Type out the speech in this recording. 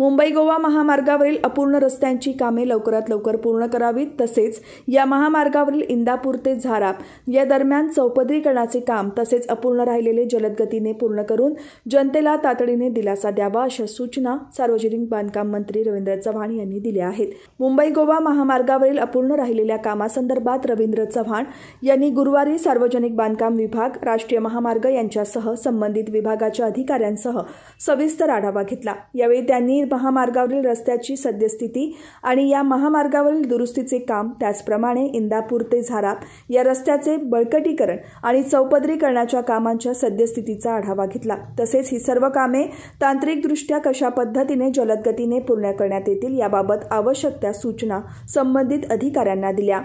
मुंबई गोवा महामार्गावरील अपूर्ण रस्त्यांची कामे लवकरात लवकर पूर्ण करावीत तसेच या महामार्गावरील इंदापूर ते झाराप या दरम्यान चौपदरीकरणाचे काम तसेच अपूर्ण राहिलेले जलदगतीने पूर्ण करून जनतेला तातडीने दिलासा द्यावा अशा सूचना सार्वजनिक बांधकाम मंत्री रवींद्र चव्हाण यांनी दिल्या आहेत मुंबई गोवा महामार्गावरील अपूर्ण राहिलेल्या कामासंदर्भात रवींद्र चव्हाण यांनी गुरुवारी सार्वजनिक बांधकाम विभाग राष्ट्रीय महामार्ग यांच्यासह संबंधित विभागाच्या अधिकाऱ्यांसह सविस्तर आढावा घेतला यावेळी त्यांनी महामार्गावरील रस्त्याची सद्यस्थिती आणि या महामार्गावरील दुरुस्तीचे काम त्याचप्रमाणे इंदापूर ते झाराप या रस्त्याचे बळकटीकरण आणि चौपदरीकरणाच्या कामांच्या सद्यस्थितीचा आढावा घेतला तसेच ही सर्व कामे तांत्रिकदृष्ट्या कशा पद्धतीने जलदगतीने पूर्ण करण्यात येतील याबाबत आवश्यक त्या सूचना संबंधित अधिकाऱ्यांना दिल्या